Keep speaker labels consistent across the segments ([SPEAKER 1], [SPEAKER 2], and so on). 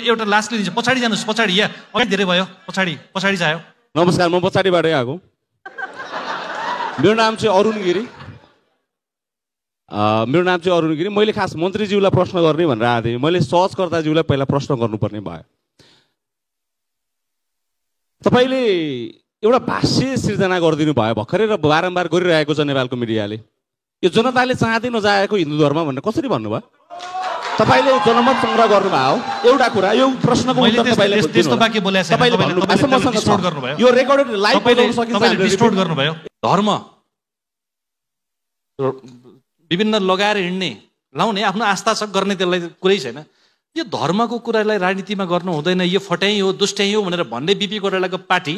[SPEAKER 1] एउटा एउटा लास्टले दिन्छ पछाडि जानुहोस् पछाडि या अगाडि धेरै भयो पछाडि पछाडि जायो
[SPEAKER 2] नमस्कार म पछाडिबाटै आएको मेरो नाम चाहिँ अरुण गिरी मेरो नाम चाहिँ अरुण गिरी मैले खास मन्त्रीज्यूलाई प्रश्न गर्ने भनेर आएको थिएँ मैले सहजकर्ताज्यूलाई पहिला प्रश्न गर्नुपर्ने भयो तपाईँले एउटा भाष्य सिर्जना गरिदिनु भयो भर्खरै र बारम्बार गरिरहेको छ नेपालको मिडियाले यो जनताले चाहँदै नचाहेको हिन्दू धर्म भनेर कसरी भन्नुभयो तपाईँले जनमत सङ्ग्रह गर्नुभयो एउटा कुरा यो प्रश्नको उत्तर यो रेकर्डेड लाइभ डिस्टोर्ट गर्नुभयो धर्म
[SPEAKER 1] विभिन्न लगाएर हिँड्ने लाउने आफ्नो आस्था छ गर्ने त्यसलाई कुरै छैन यो धर्मको कुरालाई राजनीतिमा गर्नु हुँदैन यो फट्याइ हो दुष्ट्याइ हो भनेर भन्ने बिपी कोरालाको पार्टी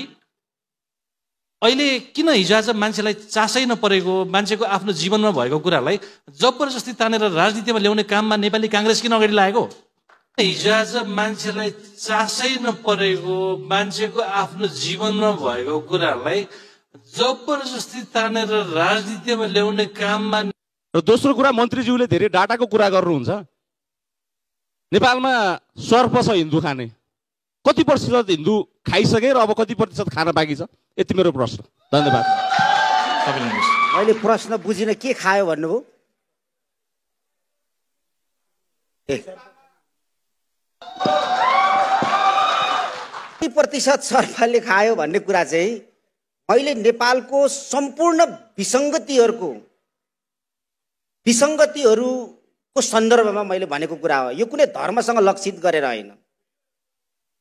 [SPEAKER 1] अहिले किन हिजोआज मान्छेलाई चासै नपरेको मान्छेको आफ्नो जीवनमा भएको कुरालाई जबरजस्ती तानेर राजनीतिमा ल्याउने काममा नेपाली काङ्ग्रेस किन अगाडि लागेको हिजोआज मान्छेलाई चासै नपरेको मान्छेको आफ्नो जीवनमा भएको कुरालाई जबरजस्ती तानेर राजनीतिमा ल्याउने काममा
[SPEAKER 2] र दोस्रो कुरा मन्त्रीज्यूले धेरै डाटाको कुरा गर्नुहुन्छ नेपालमा सर्प छ हिन्दू खाने कति प्रतिशत हिन्दू खाइसकेँ र अब कति प्रतिशत खाना बाँकी छ यति मेरो प्रश्न धन्यवाद मैले
[SPEAKER 3] प्रश्न बुझिन के खायो भन्नुभयो कति प्रतिशत सरकारले खायो भन्ने कुरा चाहिँ मैले नेपालको सम्पूर्ण विसङ्गतिहरूको विसङ्गतिहरूको सन्दर्भमा मैले भनेको कुरा हो यो कुनै धर्मसँग लक्षित गरेर होइन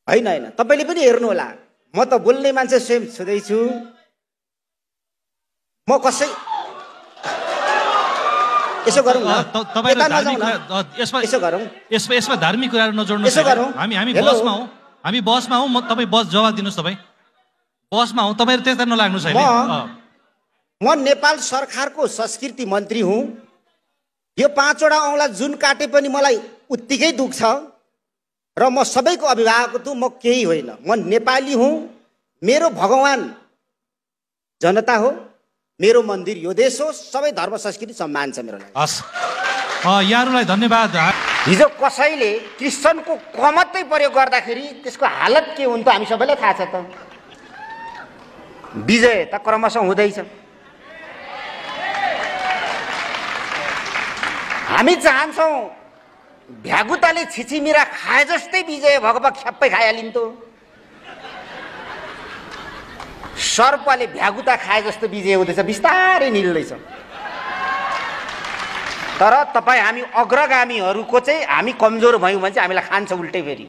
[SPEAKER 3] होइन होइन तपाईँले पनि हेर्नुहोला म त बोल्ने मान्छे स्वयं छुँदैछु म कसै यसो गरौँ यसो गरौँ
[SPEAKER 1] यसमा यसमा धार्मिक कुराहरू नजोड्नु यसो गरौँ हामी हामी बसमा हौ हामी बसमा हौ म तपाईँ बस जवाब दिनुहोस् तपाईँ बसमा हौ तपाईँ त्यता नलाग्नु छैन म
[SPEAKER 3] नेपाल सरकारको संस्कृति मन्त्री हुँ यो पाँचवटा औँला जुन काटे पनि मलाई उत्तिकै दुख्छ र म सबैको अभिभावक हुँ म केही होइन म नेपाली हुँ मेरो भगवान् जनता हो मेरो मन्दिर यो देश हो सबै धर्म संस्कृति सम्मान छ मेरो
[SPEAKER 1] हस् यहाँहरूलाई धन्यवाद हिजो
[SPEAKER 3] कसैले क्रिस्चियनको मात्रै प्रयोग गर्दाखेरि त्यसको हालत के हुन् त हामी सबैलाई थाहा छ त विजय त क्रमशः हुँदैछ हामी चाहन्छौँ भ्यागुत कुत्ताले छिचिमिरा खाए जस्तै विजय भगवान भए ख्याप्पै खाइहालिन्थ्यो सर्पले भ्यागुता खाए जस्तो विजय हुँदैछ बिस्तारै निल्दैछ तर तपाईँ हामी अग्रगामीहरूको चाहिँ हामी कमजोर भयौँ भने चाहिँ हामीलाई खान्छ उल्टै फेरि